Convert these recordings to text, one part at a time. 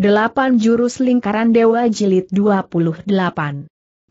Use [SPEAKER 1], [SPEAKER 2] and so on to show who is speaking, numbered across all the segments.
[SPEAKER 1] Delapan Jurus Lingkaran Dewa Jilid 28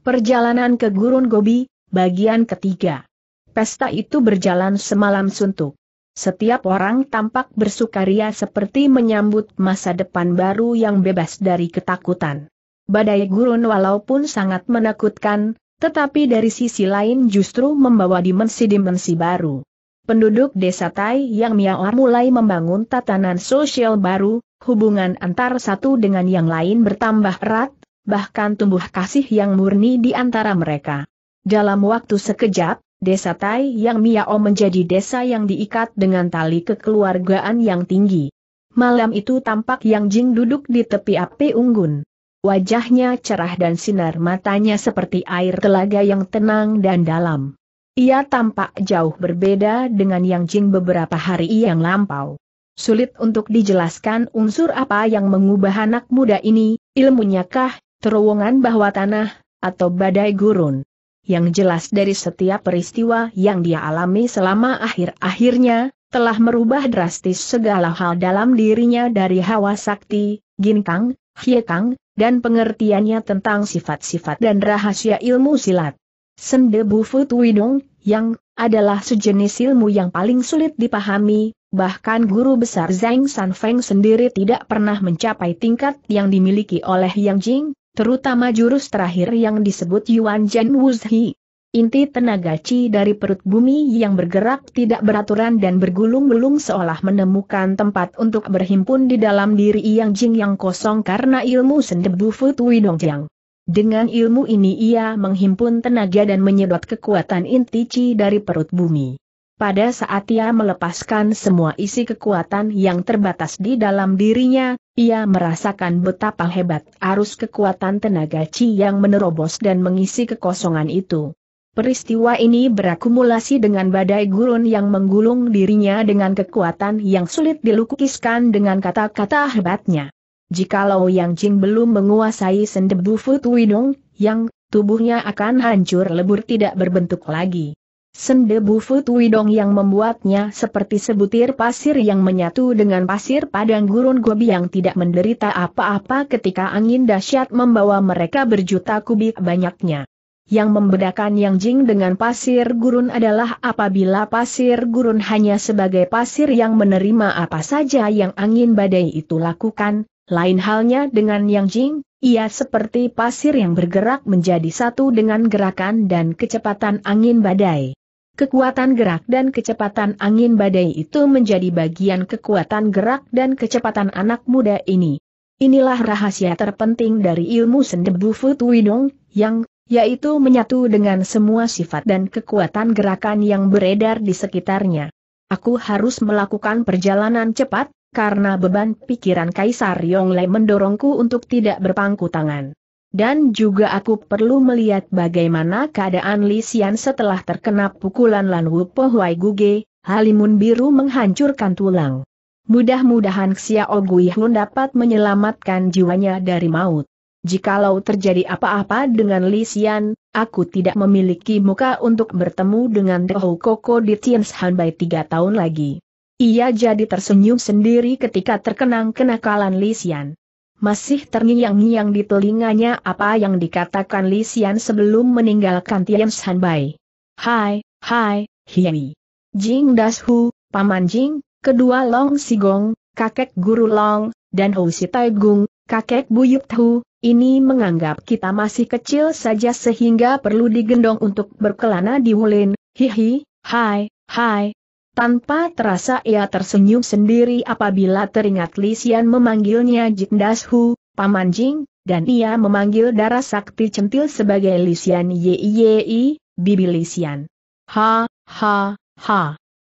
[SPEAKER 1] Perjalanan ke Gurun Gobi, bagian ketiga Pesta itu berjalan semalam suntuk. Setiap orang tampak bersukaria seperti menyambut masa depan baru yang bebas dari ketakutan. Badai gurun walaupun sangat menakutkan, tetapi dari sisi lain justru membawa dimensi-dimensi baru penduduk desa Tai yang Miaor mulai membangun tatanan sosial baru, hubungan antar satu dengan yang lain bertambah erat, bahkan tumbuh kasih yang murni di antara mereka. Dalam waktu sekejap, desa Tai yang Miao menjadi desa yang diikat dengan tali kekeluargaan yang tinggi. Malam itu tampak Yang Jing duduk di tepi api unggun. Wajahnya cerah dan sinar matanya seperti air telaga yang tenang dan dalam. Ia tampak jauh berbeda dengan Yang Jing beberapa hari yang lampau. Sulit untuk dijelaskan unsur apa yang mengubah anak muda ini, ilmunya kah, terowongan bahwa tanah, atau badai gurun. Yang jelas dari setiap peristiwa yang dia alami selama akhir-akhirnya, telah merubah drastis segala hal dalam dirinya dari hawa sakti, ginkang, hiekang, dan pengertiannya tentang sifat-sifat dan rahasia ilmu silat. Sende Bufut Futwidong, yang adalah sejenis ilmu yang paling sulit dipahami, bahkan guru besar Zhang Feng sendiri tidak pernah mencapai tingkat yang dimiliki oleh Yang Jing, terutama jurus terakhir yang disebut Yuan Zhen Wuzhi. Inti tenaga Qi dari perut bumi yang bergerak tidak beraturan dan bergulung-gulung seolah menemukan tempat untuk berhimpun di dalam diri Yang Jing yang kosong karena ilmu sendebu Tui Dong Jiang. Dengan ilmu ini ia menghimpun tenaga dan menyedot kekuatan inti chi dari perut bumi. Pada saat ia melepaskan semua isi kekuatan yang terbatas di dalam dirinya, ia merasakan betapa hebat arus kekuatan tenaga Chi yang menerobos dan mengisi kekosongan itu. Peristiwa ini berakumulasi dengan badai gurun yang menggulung dirinya dengan kekuatan yang sulit dilukiskan dengan kata-kata hebatnya. Jikalau Yang Jing belum menguasai sendebu Futuidong, yang tubuhnya akan hancur lebur tidak berbentuk lagi. Sendebu Futuidong yang membuatnya seperti sebutir pasir yang menyatu dengan pasir padang gurun gobi yang tidak menderita apa-apa ketika angin dahsyat membawa mereka berjuta kubik banyaknya. Yang membedakan Yang Jing dengan pasir gurun adalah apabila pasir gurun hanya sebagai pasir yang menerima apa saja yang angin badai itu lakukan, lain halnya dengan Yang Jing, ia seperti pasir yang bergerak menjadi satu dengan gerakan dan kecepatan angin badai. Kekuatan gerak dan kecepatan angin badai itu menjadi bagian kekuatan gerak dan kecepatan anak muda ini. Inilah rahasia terpenting dari ilmu sendebu Winong, yang, yaitu menyatu dengan semua sifat dan kekuatan gerakan yang beredar di sekitarnya. Aku harus melakukan perjalanan cepat, karena beban pikiran Kaisar Yongle mendorongku untuk tidak berpangku tangan. Dan juga aku perlu melihat bagaimana keadaan Li Xian setelah terkena pukulan Lan Wu Po Huai Guge, Halimun Biru menghancurkan tulang. Mudah-mudahan Xiao Guihun Hun dapat menyelamatkan jiwanya dari maut. Jikalau terjadi apa-apa dengan Li Xian, aku tidak memiliki muka untuk bertemu dengan Dehou Koko di Tianshan Bai tiga tahun lagi. Ia jadi tersenyum sendiri ketika terkenang kenakalan Lisian. Masih terngiang-ngiang di telinganya apa yang dikatakan Lisian sebelum meninggalkan Tian Bai. Hai, hai, hiei. Jing Dashu, Paman Jing, kedua Long Sigong, kakek Guru Long, dan Hou Si Gung, kakek Buyuk Hu, ini menganggap kita masih kecil saja sehingga perlu digendong untuk berkelana di Wulin, hihi, hai, hai, tanpa terasa ia tersenyum sendiri apabila teringat Lisian memanggilnya Jindashu, Hu, Paman Jing, dan ia memanggil darah sakti centil sebagai Lisian Yiyi, Bibi Lisian. Ha, ha, ha.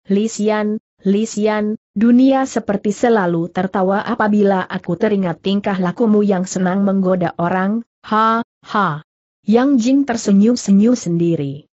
[SPEAKER 1] Lisian, Lisian, dunia seperti selalu tertawa apabila aku teringat tingkah lakumu yang senang menggoda orang, ha, ha. Yang Jing tersenyum-senyum sendiri.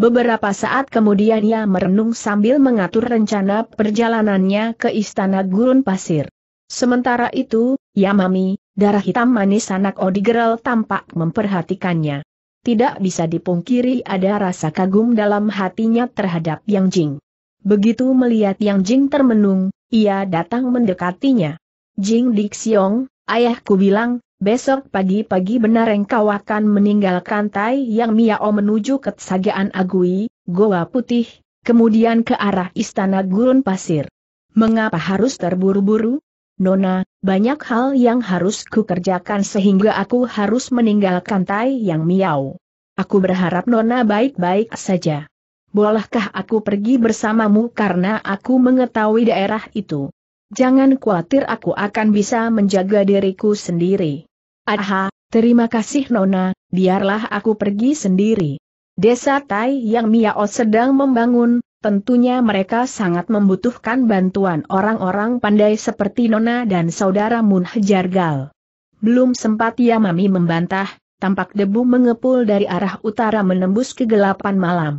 [SPEAKER 1] Beberapa saat kemudian ia merenung sambil mengatur rencana perjalanannya ke istana gurun pasir. Sementara itu, Yamami, darah hitam manis anak Odigeral tampak memperhatikannya. Tidak bisa dipungkiri ada rasa kagum dalam hatinya terhadap Yang Jing. Begitu melihat Yang Jing termenung, ia datang mendekatinya. Jing Dixiong, ayahku bilang, Besok pagi-pagi benar engkau akan meninggalkan Tai Yang Miao menuju ke Tsagaan Agui, Goa Putih, kemudian ke arah Istana Gurun Pasir. Mengapa harus terburu-buru? Nona, banyak hal yang harus kukerjakan sehingga aku harus meninggalkan Tai Yang Miao. Aku berharap Nona baik-baik saja. Bolehkah aku pergi bersamamu karena aku mengetahui daerah itu? Jangan khawatir aku akan bisa menjaga diriku sendiri. Aha, terima kasih Nona, biarlah aku pergi sendiri. Desa Tai yang Miao sedang membangun, tentunya mereka sangat membutuhkan bantuan orang-orang pandai seperti Nona dan saudara Mun Jargal. Belum sempat Yamami membantah, tampak debu mengepul dari arah utara menembus kegelapan malam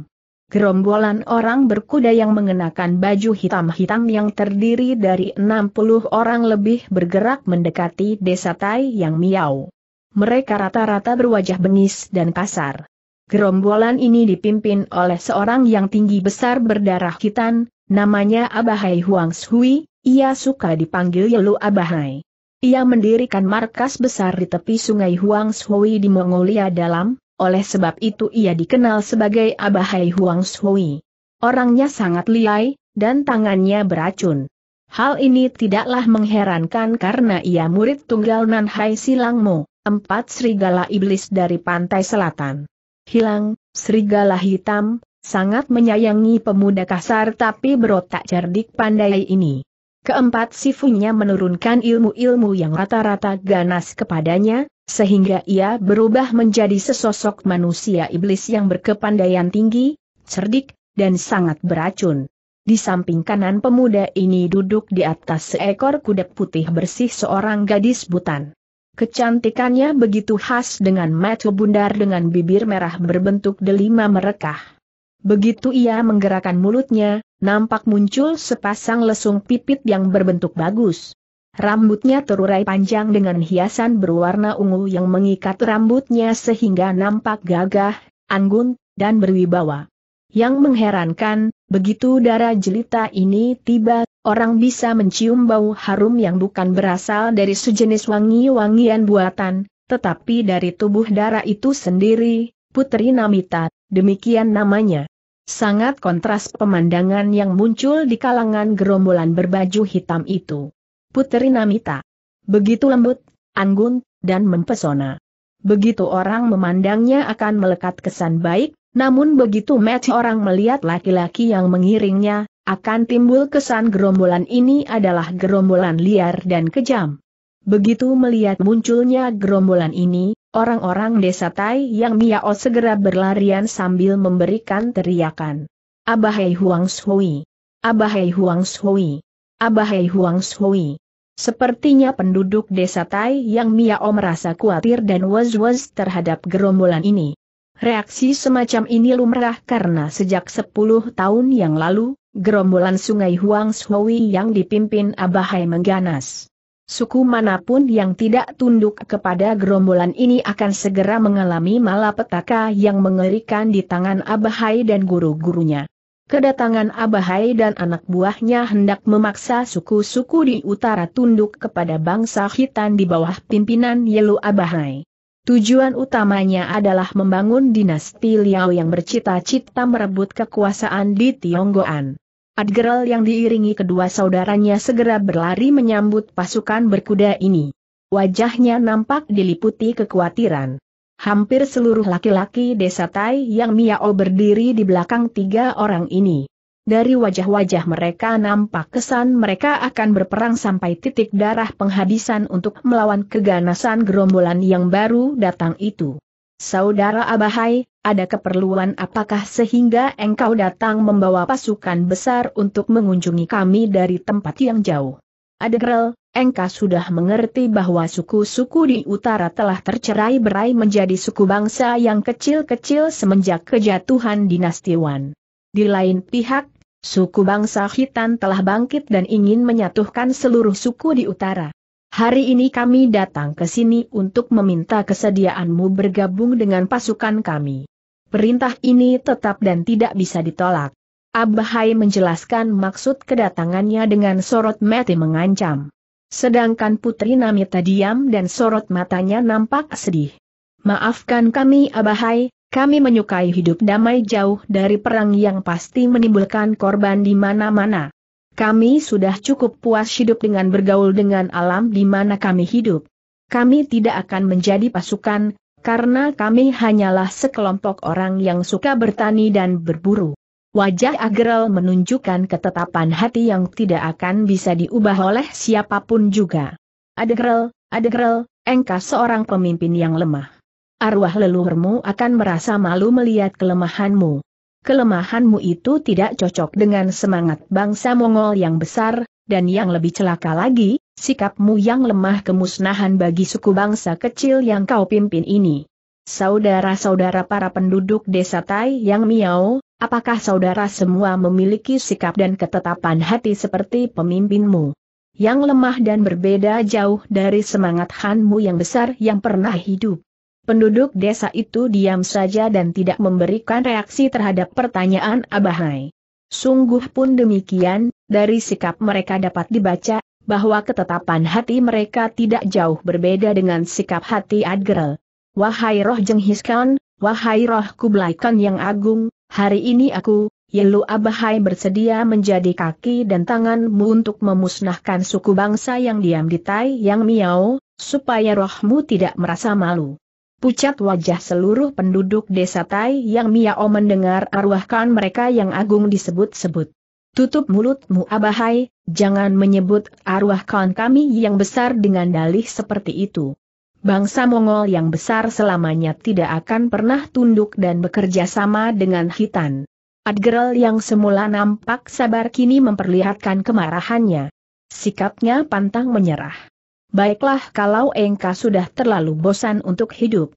[SPEAKER 1] gerombolan orang berkuda yang mengenakan baju hitam-hitam yang terdiri dari 60 orang lebih bergerak mendekati desa Tai yang Miau. Mereka rata-rata berwajah bengis dan kasar. Gerombolan ini dipimpin oleh seorang yang tinggi besar berdarah hitam, namanya Abahai Huang Shui, ia suka dipanggil Yelu Abahai. Ia mendirikan markas besar di tepi sungai Huang Shui di Mongolia dalam, oleh sebab itu ia dikenal sebagai Abahai Huang Shui. Orangnya sangat liai, dan tangannya beracun. Hal ini tidaklah mengherankan karena ia murid tunggal Nan Hai Mo, empat serigala iblis dari pantai selatan. Hilang, serigala hitam, sangat menyayangi pemuda kasar tapi berotak cerdik pandai ini. Keempat sifunya menurunkan ilmu-ilmu yang rata-rata ganas kepadanya, sehingga ia berubah menjadi sesosok manusia iblis yang berkepandaian tinggi, cerdik, dan sangat beracun. Di samping kanan pemuda ini duduk di atas seekor kuda putih bersih seorang gadis butan. Kecantikannya begitu khas dengan mata bundar dengan bibir merah berbentuk delima merekah. Begitu ia menggerakkan mulutnya, nampak muncul sepasang lesung pipit yang berbentuk bagus. Rambutnya terurai panjang dengan hiasan berwarna ungu yang mengikat rambutnya sehingga nampak gagah, anggun, dan berwibawa. Yang mengherankan, begitu darah jelita ini tiba, orang bisa mencium bau harum yang bukan berasal dari sejenis wangi-wangian buatan, tetapi dari tubuh darah itu sendiri, Putri Namita, demikian namanya. Sangat kontras pemandangan yang muncul di kalangan gerombolan berbaju hitam itu. Puteri Namita. Begitu lembut, anggun, dan mempesona. Begitu orang memandangnya akan melekat kesan baik, namun begitu match orang melihat laki-laki yang mengiringnya, akan timbul kesan gerombolan ini adalah gerombolan liar dan kejam. Begitu melihat munculnya gerombolan ini, orang-orang desa Tai yang Miao segera berlarian sambil memberikan teriakan. Abahai Huang Shui! Abahai Huang Shui! Abahai Huang Shui. Sepertinya penduduk desa Tai Yang Miao merasa khawatir dan was-was terhadap gerombolan ini. Reaksi semacam ini lumrah karena sejak 10 tahun yang lalu, gerombolan sungai Huang Shui yang dipimpin Abahai mengganas. Suku manapun yang tidak tunduk kepada gerombolan ini akan segera mengalami malapetaka yang mengerikan di tangan Abahai dan guru-gurunya. Kedatangan Abahai dan anak buahnya hendak memaksa suku-suku di utara tunduk kepada bangsa hitam di bawah pimpinan Yelu Abahai. Tujuan utamanya adalah membangun dinasti Liao yang bercita-cita merebut kekuasaan di Tionggoan. Adgeral yang diiringi kedua saudaranya segera berlari menyambut pasukan berkuda ini. Wajahnya nampak diliputi kekhawatiran hampir seluruh laki-laki desa Tai yang Miao berdiri di belakang tiga orang ini. Dari wajah-wajah mereka nampak kesan mereka akan berperang sampai titik darah penghabisan untuk melawan keganasan gerombolan yang baru datang itu. Saudara Abahai, ada keperluan apakah sehingga engkau datang membawa pasukan besar untuk mengunjungi kami dari tempat yang jauh? Adegrel, Engka sudah mengerti bahwa suku-suku di utara telah tercerai berai menjadi suku bangsa yang kecil-kecil semenjak kejatuhan dinasti Wan. Di lain pihak, suku bangsa Hitan telah bangkit dan ingin menyatukan seluruh suku di utara. Hari ini kami datang ke sini untuk meminta kesediaanmu bergabung dengan pasukan kami. Perintah ini tetap dan tidak bisa ditolak. Abahai menjelaskan maksud kedatangannya dengan sorot mati mengancam. Sedangkan Putri Namita diam dan sorot matanya nampak sedih. Maafkan kami Abahai, kami menyukai hidup damai jauh dari perang yang pasti menimbulkan korban di mana-mana. Kami sudah cukup puas hidup dengan bergaul dengan alam di mana kami hidup. Kami tidak akan menjadi pasukan, karena kami hanyalah sekelompok orang yang suka bertani dan berburu. Wajah Agrel menunjukkan ketetapan hati yang tidak akan bisa diubah oleh siapapun juga. Adegrel, Adegrel, engkau seorang pemimpin yang lemah. Arwah leluhurmu akan merasa malu melihat kelemahanmu. Kelemahanmu itu tidak cocok dengan semangat bangsa Mongol yang besar, dan yang lebih celaka lagi, sikapmu yang lemah kemusnahan bagi suku bangsa kecil yang kau pimpin ini. Saudara-saudara para penduduk desa Tai yang Miao, Apakah saudara semua memiliki sikap dan ketetapan hati seperti pemimpinmu? Yang lemah dan berbeda jauh dari semangat Hanmu yang besar yang pernah hidup. Penduduk desa itu diam saja dan tidak memberikan reaksi terhadap pertanyaan Abahai. Sungguh pun demikian, dari sikap mereka dapat dibaca, bahwa ketetapan hati mereka tidak jauh berbeda dengan sikap hati Adgerel. Wahai roh Jenghiskan, wahai roh Kublaikan yang agung, Hari ini aku, Yelu Abahai bersedia menjadi kaki dan tanganmu untuk memusnahkan suku bangsa yang diam di Tai Yang Miao, supaya rohmu tidak merasa malu. Pucat wajah seluruh penduduk desa Tai Yang Miao mendengar arwahkan mereka yang agung disebut-sebut. Tutup mulutmu Abahai, jangan menyebut arwahkan kami yang besar dengan dalih seperti itu. Bangsa Mongol yang besar selamanya tidak akan pernah tunduk dan bekerja sama dengan Hitan. Adgerel yang semula nampak sabar kini memperlihatkan kemarahannya. Sikapnya pantang menyerah. Baiklah kalau engkau sudah terlalu bosan untuk hidup.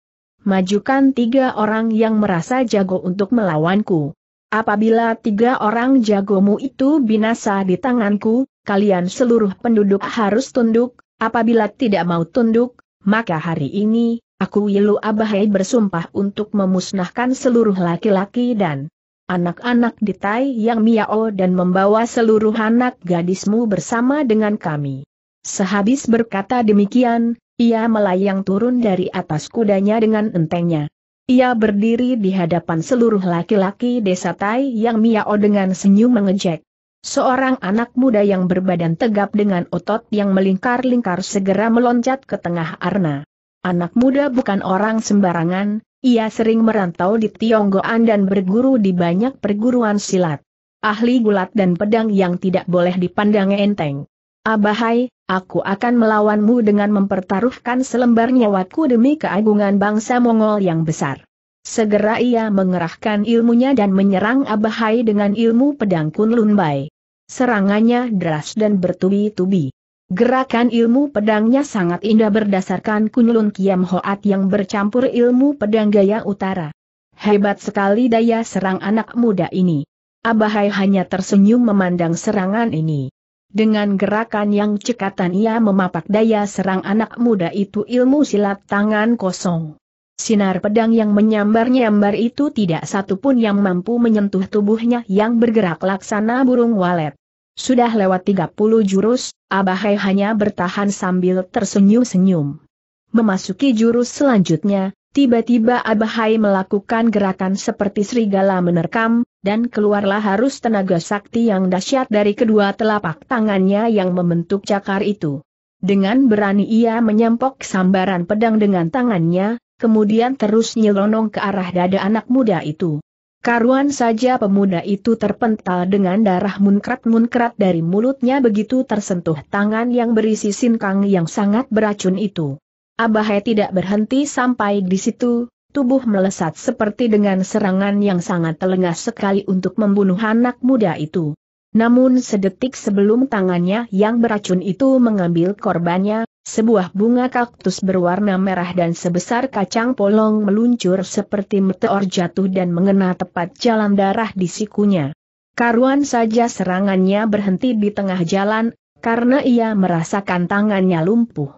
[SPEAKER 1] Majukan tiga orang yang merasa jago untuk melawanku. Apabila tiga orang jagomu itu binasa di tanganku, kalian seluruh penduduk harus tunduk, apabila tidak mau tunduk, maka hari ini, aku Yilu Abahai bersumpah untuk memusnahkan seluruh laki-laki dan anak-anak di Tai Yang Miao dan membawa seluruh anak gadismu bersama dengan kami. Sehabis berkata demikian, ia melayang turun dari atas kudanya dengan entengnya. Ia berdiri di hadapan seluruh laki-laki desa Tai Yang Miao dengan senyum mengejek. Seorang anak muda yang berbadan tegap dengan otot yang melingkar-lingkar segera meloncat ke tengah Arna. Anak muda bukan orang sembarangan, ia sering merantau di Tionggoan dan berguru di banyak perguruan silat. Ahli gulat dan pedang yang tidak boleh dipandang enteng. Abahai, aku akan melawanmu dengan mempertaruhkan selembar nyawaku demi keagungan bangsa Mongol yang besar. Segera ia mengerahkan ilmunya dan menyerang Abahai dengan ilmu pedang Kunlunbai. Serangannya deras dan bertubi-tubi. Gerakan ilmu pedangnya sangat indah berdasarkan kunlun kiam hoat yang bercampur ilmu pedang gaya utara. Hebat sekali daya serang anak muda ini. Abahai hanya tersenyum memandang serangan ini. Dengan gerakan yang cekatan ia memapak daya serang anak muda itu ilmu silat tangan kosong. Sinar pedang yang menyambar-nyambar itu tidak satu pun yang mampu menyentuh tubuhnya yang bergerak laksana burung walet. Sudah lewat 30 jurus, Abahai hanya bertahan sambil tersenyum-senyum. Memasuki jurus selanjutnya, tiba-tiba Abahai melakukan gerakan seperti serigala menerkam, dan keluarlah harus tenaga sakti yang dahsyat dari kedua telapak tangannya yang membentuk cakar itu. Dengan berani ia menyampok sambaran pedang dengan tangannya, kemudian terus nyelonong ke arah dada anak muda itu. Karuan saja pemuda itu terpental dengan darah munkrat-munkrat dari mulutnya begitu tersentuh tangan yang berisi sinkang yang sangat beracun itu. Abahai tidak berhenti sampai di situ, tubuh melesat seperti dengan serangan yang sangat telengah sekali untuk membunuh anak muda itu. Namun sedetik sebelum tangannya yang beracun itu mengambil korbannya, sebuah bunga kaktus berwarna merah dan sebesar kacang polong meluncur seperti meteor jatuh dan mengena tepat jalan darah di sikunya. Karuan saja serangannya berhenti di tengah jalan, karena ia merasakan tangannya lumpuh.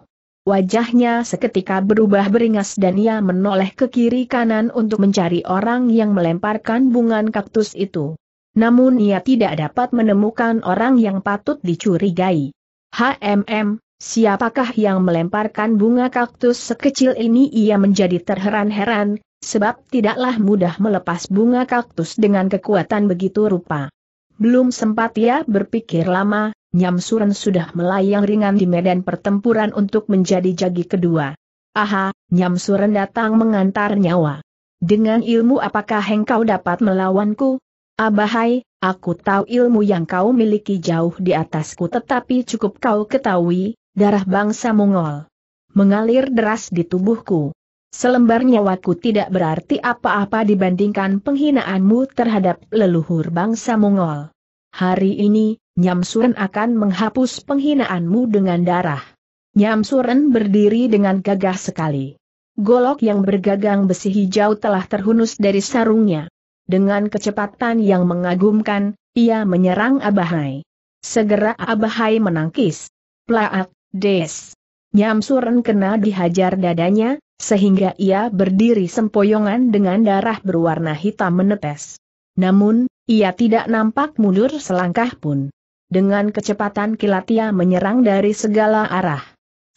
[SPEAKER 1] Wajahnya seketika berubah beringas dan ia menoleh ke kiri kanan untuk mencari orang yang melemparkan bunga kaktus itu. Namun ia tidak dapat menemukan orang yang patut dicurigai. HMM, Siapakah yang melemparkan bunga kaktus sekecil ini ia menjadi terheran-heran, sebab tidaklah mudah melepas bunga kaktus dengan kekuatan begitu rupa. Belum sempat ia berpikir lama, Nyamsuren sudah melayang ringan di medan pertempuran untuk menjadi jagi kedua. Aha, Nyamsuren datang mengantar nyawa. Dengan ilmu apakah engkau dapat melawanku? Abahai, aku tahu ilmu yang kau miliki jauh di atasku tetapi cukup kau ketahui, darah bangsa Mongol mengalir deras di tubuhku. Selembar nyawaku tidak berarti apa-apa dibandingkan penghinaanmu terhadap leluhur bangsa Mongol. Hari ini, Nyamsuren akan menghapus penghinaanmu dengan darah. Nyamsuren berdiri dengan gagah sekali. Golok yang bergagang besi hijau telah terhunus dari sarungnya. Dengan kecepatan yang mengagumkan, ia menyerang Abahai. Segera Abahai menangkis. Plaak, Des. Nyam Suren kena dihajar dadanya, sehingga ia berdiri sempoyongan dengan darah berwarna hitam menetes. Namun, ia tidak nampak mundur selangkah pun. Dengan kecepatan kilat ia menyerang dari segala arah.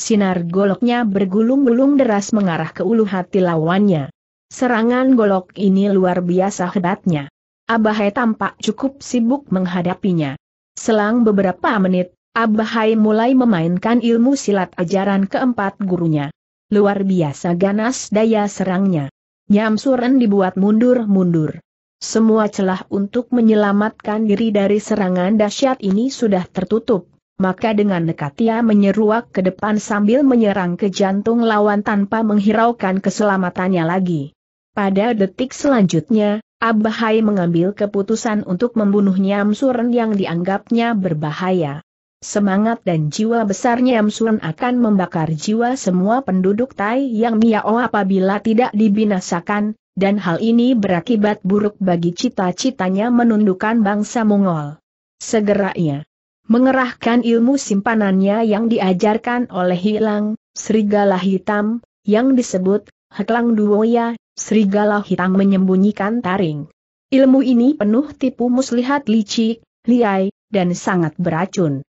[SPEAKER 1] Sinar goloknya bergulung-gulung deras mengarah ke ulu hati lawannya. Serangan golok ini luar biasa hebatnya. Abahai tampak cukup sibuk menghadapinya. Selang beberapa menit, Abahai mulai memainkan ilmu silat ajaran keempat gurunya. Luar biasa ganas daya serangnya. Nyamsuren dibuat mundur-mundur. Semua celah untuk menyelamatkan diri dari serangan dahsyat ini sudah tertutup, maka dengan nekat ia menyeruak ke depan sambil menyerang ke jantung lawan tanpa menghiraukan keselamatannya lagi. Pada detik selanjutnya, Abahai mengambil keputusan untuk membunuh Nyamsuren yang dianggapnya berbahaya. Semangat dan jiwa besarnya Yam akan membakar jiwa semua penduduk Tai yang Miao apabila tidak dibinasakan, dan hal ini berakibat buruk bagi cita-citanya menundukkan bangsa Mongol. Segera ia mengerahkan ilmu simpanannya yang diajarkan oleh Hilang, Serigala Hitam, yang disebut Heklang Duoya, Serigala Hitam menyembunyikan taring. Ilmu ini penuh tipu muslihat licik, liai, dan sangat beracun.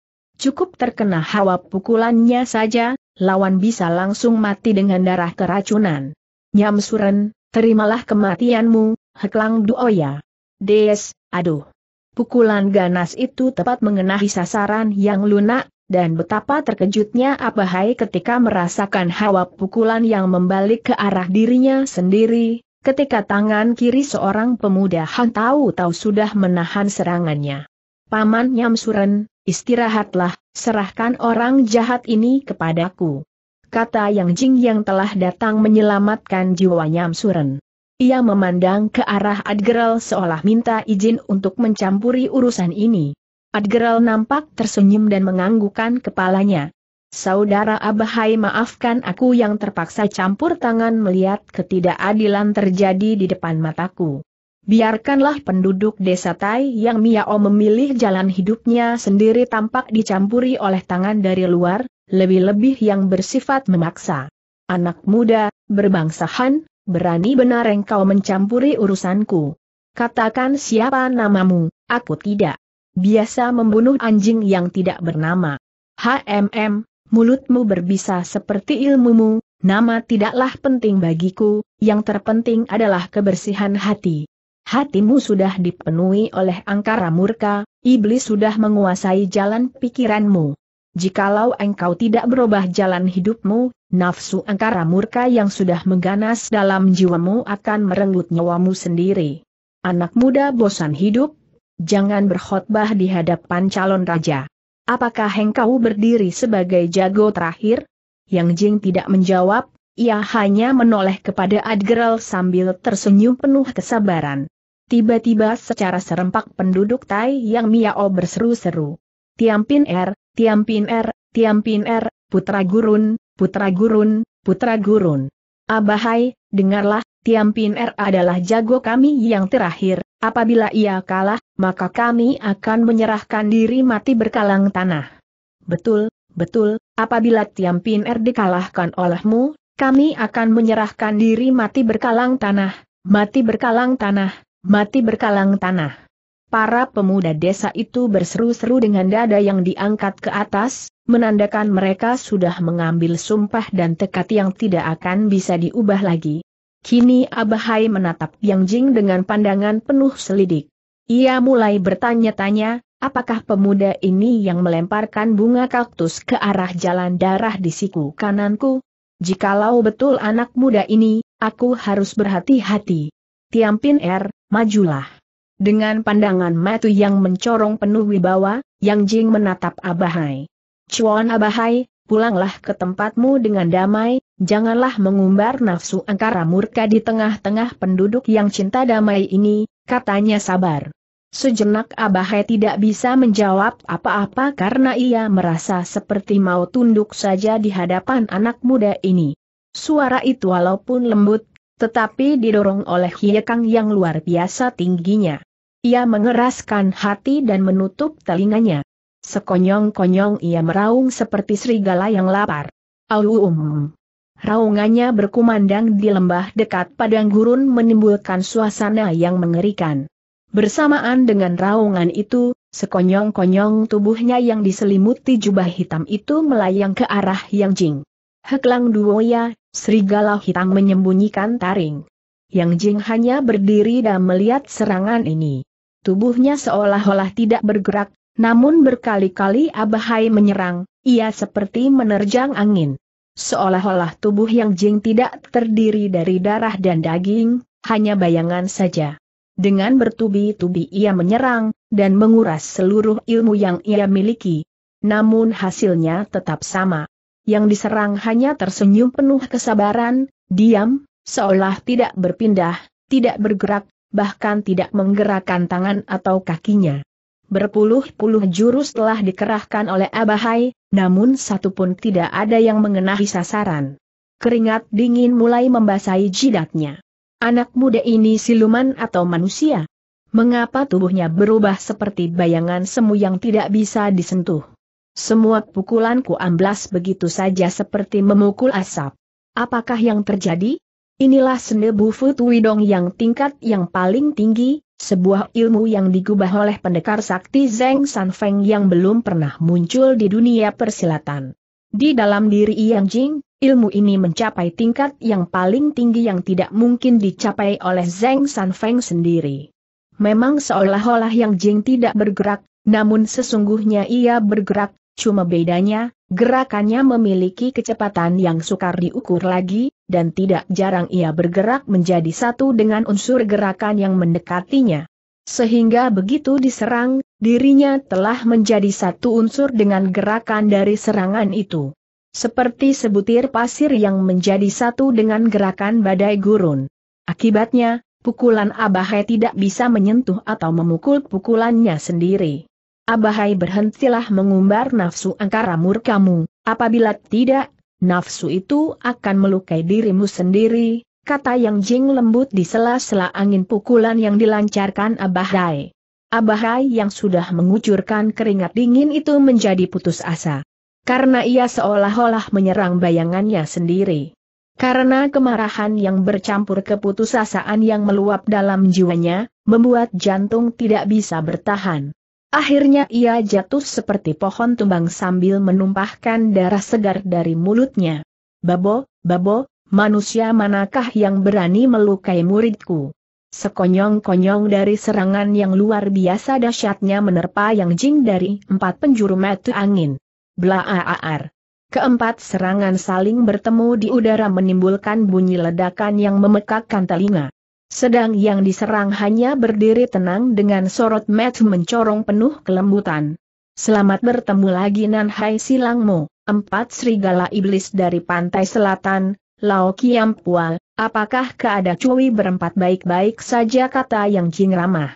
[SPEAKER 1] Cukup terkena hawa pukulannya saja, lawan bisa langsung mati dengan darah keracunan. Nyam Suren, terimalah kematianmu, Heklang Duoya. Des, aduh. Pukulan ganas itu tepat mengenai sasaran yang lunak, dan betapa terkejutnya Abahai ketika merasakan hawa pukulan yang membalik ke arah dirinya sendiri, ketika tangan kiri seorang pemuda Han tahu-tahu sudah menahan serangannya. Paman Nyamsuren, Istirahatlah, serahkan orang jahat ini kepadaku. Kata Yang Jing yang telah datang menyelamatkan jiwa Nyam Suren. Ia memandang ke arah Adgeral seolah minta izin untuk mencampuri urusan ini. Adgeral nampak tersenyum dan menganggukkan kepalanya. Saudara Abahai maafkan aku yang terpaksa campur tangan melihat ketidakadilan terjadi di depan mataku. Biarkanlah penduduk desa Tai yang Miao memilih jalan hidupnya sendiri tampak dicampuri oleh tangan dari luar, lebih-lebih yang bersifat memaksa. Anak muda, berbangsa Han, berani benar engkau mencampuri urusanku. Katakan siapa namamu, aku tidak. Biasa membunuh anjing yang tidak bernama. HMM, mulutmu berbisa seperti ilmumu, nama tidaklah penting bagiku, yang terpenting adalah kebersihan hati. Hatimu sudah dipenuhi oleh angkara murka, iblis sudah menguasai jalan pikiranmu. Jikalau engkau tidak berubah jalan hidupmu, nafsu angkara murka yang sudah mengganas dalam jiwamu akan merenggut nyawamu sendiri. Anak muda bosan hidup, jangan berkhotbah di hadapan calon raja. Apakah engkau berdiri sebagai jago terakhir? Yang Jing tidak menjawab, ia hanya menoleh kepada Adgeral sambil tersenyum penuh kesabaran. Tiba-tiba secara serempak penduduk Tai Yang Miao berseru-seru. Tiampin Er, Tiampin Er, Tiampin Er, Putra Gurun, Putra Gurun, Putra Gurun. Abahai, dengarlah, Tiampin Er adalah jago kami yang terakhir, apabila ia kalah, maka kami akan menyerahkan diri mati berkalang tanah. Betul, betul, apabila Tiampin Er dikalahkan olehmu, kami akan menyerahkan diri mati berkalang tanah, mati berkalang tanah, mati berkalang tanah. Para pemuda desa itu berseru-seru dengan dada yang diangkat ke atas, menandakan mereka sudah mengambil sumpah dan tekad yang tidak akan bisa diubah lagi. Kini Abahai menatap Yang Jing dengan pandangan penuh selidik. Ia mulai bertanya-tanya, apakah pemuda ini yang melemparkan bunga kaktus ke arah jalan darah di siku kananku? Jikalau betul anak muda ini, aku harus berhati-hati. Tiampin Er, majulah. Dengan pandangan matu yang mencorong penuh wibawa, Yang Jing menatap Abahai. Cuan Abahai, pulanglah ke tempatmu dengan damai, janganlah mengumbar nafsu angkara murka di tengah-tengah penduduk yang cinta damai ini, katanya sabar. Sejenak Abahe tidak bisa menjawab apa-apa karena ia merasa seperti mau tunduk saja di hadapan anak muda ini. Suara itu walaupun lembut, tetapi didorong oleh hiekang yang luar biasa tingginya. Ia mengeraskan hati dan menutup telinganya. Sekonyong-konyong ia meraung seperti serigala yang lapar. Auum. Raungannya berkumandang di lembah dekat padang gurun menimbulkan suasana yang mengerikan. Bersamaan dengan raungan itu, sekonyong-konyong tubuhnya yang diselimuti jubah hitam itu melayang ke arah Yang Jing. Heklang Duoya, serigala hitam menyembunyikan taring. Yang Jing hanya berdiri dan melihat serangan ini. Tubuhnya seolah-olah tidak bergerak, namun berkali-kali Abahai menyerang, ia seperti menerjang angin. Seolah-olah tubuh Yang Jing tidak terdiri dari darah dan daging, hanya bayangan saja. Dengan bertubi-tubi ia menyerang, dan menguras seluruh ilmu yang ia miliki. Namun hasilnya tetap sama. Yang diserang hanya tersenyum penuh kesabaran, diam, seolah tidak berpindah, tidak bergerak, bahkan tidak menggerakkan tangan atau kakinya. Berpuluh-puluh jurus telah dikerahkan oleh Abahai, namun satu pun tidak ada yang mengenahi sasaran. Keringat dingin mulai membasahi jidatnya. Anak muda ini siluman atau manusia? Mengapa tubuhnya berubah seperti bayangan semu yang tidak bisa disentuh? Semua pukulanku amblas begitu saja seperti memukul asap. Apakah yang terjadi? Inilah bufu tuidong yang tingkat yang paling tinggi, sebuah ilmu yang digubah oleh pendekar sakti Zeng San Feng yang belum pernah muncul di dunia persilatan. Di dalam diri Yang Jing, ilmu ini mencapai tingkat yang paling tinggi yang tidak mungkin dicapai oleh Zeng San Feng sendiri. Memang seolah-olah Yang Jing tidak bergerak, namun sesungguhnya ia bergerak, cuma bedanya, gerakannya memiliki kecepatan yang sukar diukur lagi, dan tidak jarang ia bergerak menjadi satu dengan unsur gerakan yang mendekatinya. Sehingga begitu diserang, dirinya telah menjadi satu unsur dengan gerakan dari serangan itu. Seperti sebutir pasir yang menjadi satu dengan gerakan badai gurun. Akibatnya, pukulan Abahai tidak bisa menyentuh atau memukul pukulannya sendiri. Abahai berhentilah mengumbar nafsu angkara murkamu, apabila tidak, nafsu itu akan melukai dirimu sendiri, kata yang jing lembut di sela-sela angin pukulan yang dilancarkan Abah Rai. Abah Rai yang sudah mengucurkan keringat dingin itu menjadi putus asa. Karena ia seolah-olah menyerang bayangannya sendiri. Karena kemarahan yang bercampur keputusasaan yang meluap dalam jiwanya, membuat jantung tidak bisa bertahan. Akhirnya ia jatuh seperti pohon tumbang sambil menumpahkan darah segar dari mulutnya. Babo, babo, manusia manakah yang berani melukai muridku? Sekonyong-konyong dari serangan yang luar biasa dahsyatnya menerpa Yang Jing dari empat penjuru metu angin. Blaaar. Keempat serangan saling bertemu di udara menimbulkan bunyi ledakan yang memekakkan telinga. Sedang yang diserang hanya berdiri tenang dengan sorot mata mencorong penuh kelembutan. Selamat bertemu lagi Nan Hai Silangmu, empat serigala iblis dari pantai selatan, Lao Kiam Pual, apakah keadaan cuwi berempat baik-baik saja kata yang Jing ramah.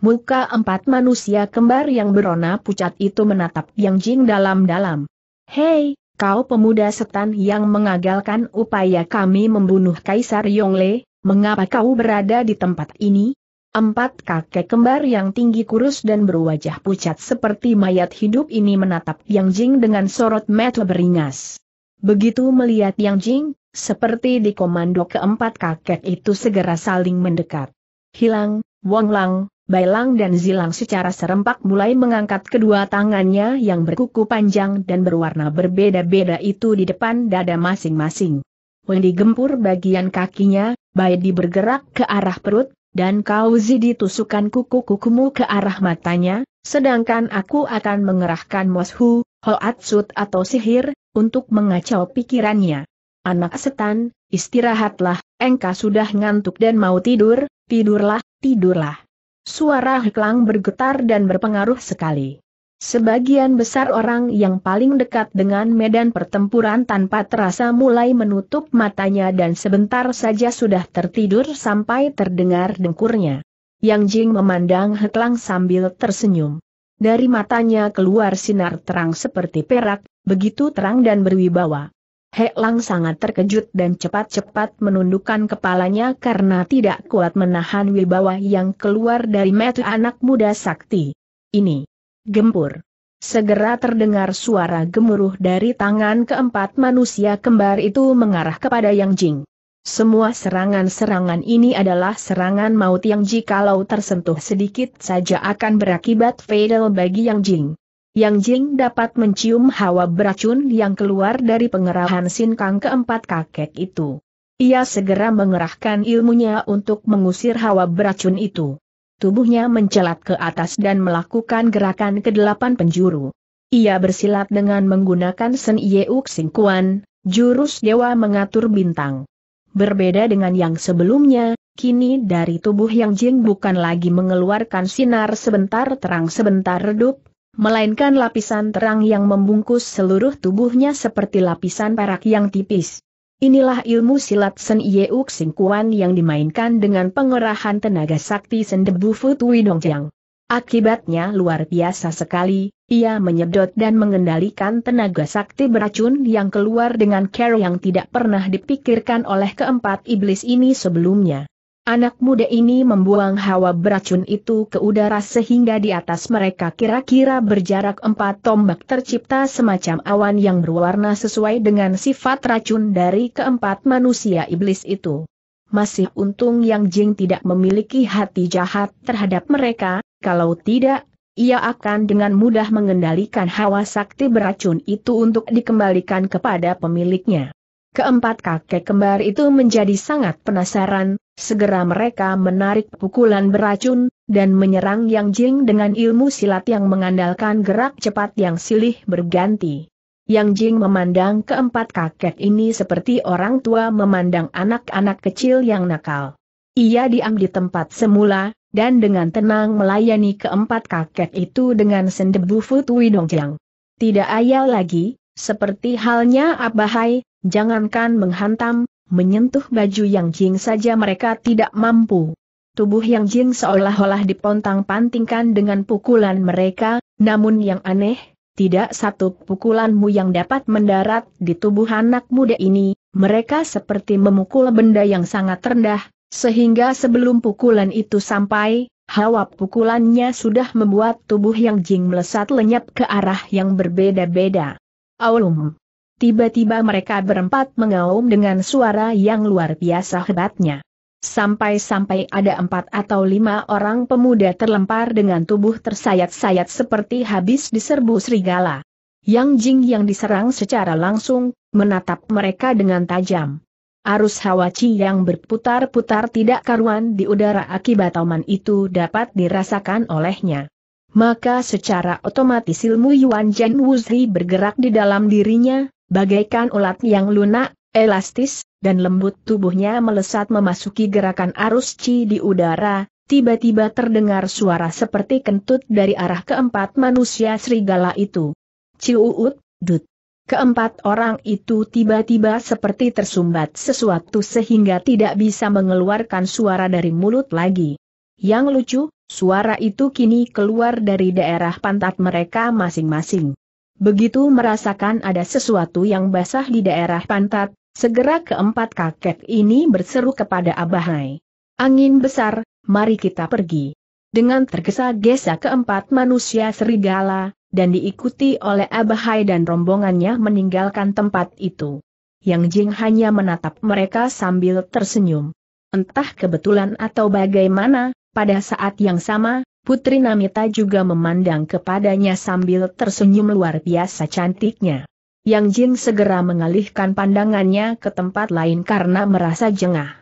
[SPEAKER 1] Muka empat manusia kembar yang berona pucat itu menatap Yang Jing dalam-dalam. Hei, kau pemuda setan yang mengagalkan upaya kami membunuh Kaisar Yongle, mengapa kau berada di tempat ini? Empat kakek kembar yang tinggi kurus dan berwajah pucat seperti mayat hidup ini menatap Yang Jing dengan sorot mata beringas. Begitu melihat Yang Jing, seperti di komando keempat kakek itu segera saling mendekat. Hilang, Wonglang, Bailang dan Zilang secara serempak mulai mengangkat kedua tangannya yang berkuku panjang dan berwarna berbeda-beda itu di depan dada masing-masing. Wendi gempur bagian kakinya, Baidi bergerak ke arah perut, dan Kauzi ditusukan kuku-kukumu ke arah matanya, sedangkan aku akan mengerahkan Moshu, Hoatsut atau sihir, untuk mengacau pikirannya. Anak setan, istirahatlah, engkau sudah ngantuk dan mau tidur, tidurlah, tidurlah. Suara Heklang bergetar dan berpengaruh sekali. Sebagian besar orang yang paling dekat dengan medan pertempuran tanpa terasa mulai menutup matanya dan sebentar saja sudah tertidur sampai terdengar dengkurnya. Yang Jing memandang Heklang sambil tersenyum. Dari matanya keluar sinar terang seperti perak, begitu terang dan berwibawa. Hek Lang sangat terkejut dan cepat-cepat menundukkan kepalanya karena tidak kuat menahan wibawa yang keluar dari mata anak muda sakti. Ini. Gempur. Segera terdengar suara gemuruh dari tangan keempat manusia kembar itu mengarah kepada Yang Jing. Semua serangan-serangan ini adalah serangan maut yang jikalau tersentuh sedikit saja akan berakibat fatal bagi Yang Jing. Yang Jing dapat mencium hawa beracun yang keluar dari pengerahan Sin Kang keempat kakek itu. Ia segera mengerahkan ilmunya untuk mengusir hawa beracun itu. Tubuhnya mencelat ke atas dan melakukan gerakan ke delapan penjuru. Ia bersilat dengan menggunakan Sen Yeuk Singkuan, jurus dewa mengatur bintang. Berbeda dengan yang sebelumnya, kini dari tubuh Yang Jing bukan lagi mengeluarkan sinar sebentar terang sebentar redup, melainkan lapisan terang yang membungkus seluruh tubuhnya seperti lapisan perak yang tipis. Inilah ilmu silat Sen Yeuk Singkuan yang dimainkan dengan pengerahan tenaga sakti Sendebu Futui Dongjiang. Akibatnya luar biasa sekali, ia menyedot dan mengendalikan tenaga sakti beracun yang keluar dengan cara yang tidak pernah dipikirkan oleh keempat iblis ini sebelumnya. Anak muda ini membuang hawa beracun itu ke udara sehingga di atas mereka kira-kira berjarak empat tombak tercipta semacam awan yang berwarna sesuai dengan sifat racun dari keempat manusia iblis itu. Masih untung yang Jing tidak memiliki hati jahat terhadap mereka, kalau tidak, ia akan dengan mudah mengendalikan hawa sakti beracun itu untuk dikembalikan kepada pemiliknya. Keempat kakek kembar itu menjadi sangat penasaran, segera mereka menarik pukulan beracun, dan menyerang Yang Jing dengan ilmu silat yang mengandalkan gerak cepat yang silih berganti. Yang Jing memandang keempat kakek ini seperti orang tua memandang anak-anak kecil yang nakal. Ia diam di tempat semula, dan dengan tenang melayani keempat kakek itu dengan sendebu Futui Dongjang. Tidak ayal lagi, seperti halnya Abahai, Jangankan menghantam, menyentuh baju Yang Jing saja mereka tidak mampu. Tubuh Yang Jing seolah-olah dipontang-pantingkan dengan pukulan mereka, namun yang aneh, tidak satu pukulanmu yang dapat mendarat di tubuh anak muda ini, mereka seperti memukul benda yang sangat rendah, sehingga sebelum pukulan itu sampai, hawa pukulannya sudah membuat tubuh Yang Jing melesat lenyap ke arah yang berbeda-beda. Aulum! tiba-tiba mereka berempat mengaum dengan suara yang luar biasa hebatnya. Sampai-sampai ada empat atau lima orang pemuda terlempar dengan tubuh tersayat-sayat seperti habis diserbu serigala. Yang Jing yang diserang secara langsung, menatap mereka dengan tajam. Arus hawa chi yang berputar-putar tidak karuan di udara akibat oman itu dapat dirasakan olehnya. Maka secara otomatis ilmu Yuan Jen Wuzi bergerak di dalam dirinya, bagaikan ulat yang lunak, elastis, dan lembut tubuhnya melesat memasuki gerakan arus chi di udara, tiba-tiba terdengar suara seperti kentut dari arah keempat manusia serigala itu. Ciuut, dut. Keempat orang itu tiba-tiba seperti tersumbat sesuatu sehingga tidak bisa mengeluarkan suara dari mulut lagi. Yang lucu, suara itu kini keluar dari daerah pantat mereka masing-masing. Begitu merasakan ada sesuatu yang basah di daerah pantat, segera keempat kakek ini berseru kepada Abahai. Angin besar, mari kita pergi. Dengan tergesa-gesa keempat manusia serigala, dan diikuti oleh Abahai dan rombongannya meninggalkan tempat itu. Yang Jing hanya menatap mereka sambil tersenyum. Entah kebetulan atau bagaimana, pada saat yang sama, Putri Namita juga memandang kepadanya sambil tersenyum luar biasa cantiknya. Yang Jin segera mengalihkan pandangannya ke tempat lain karena merasa jengah.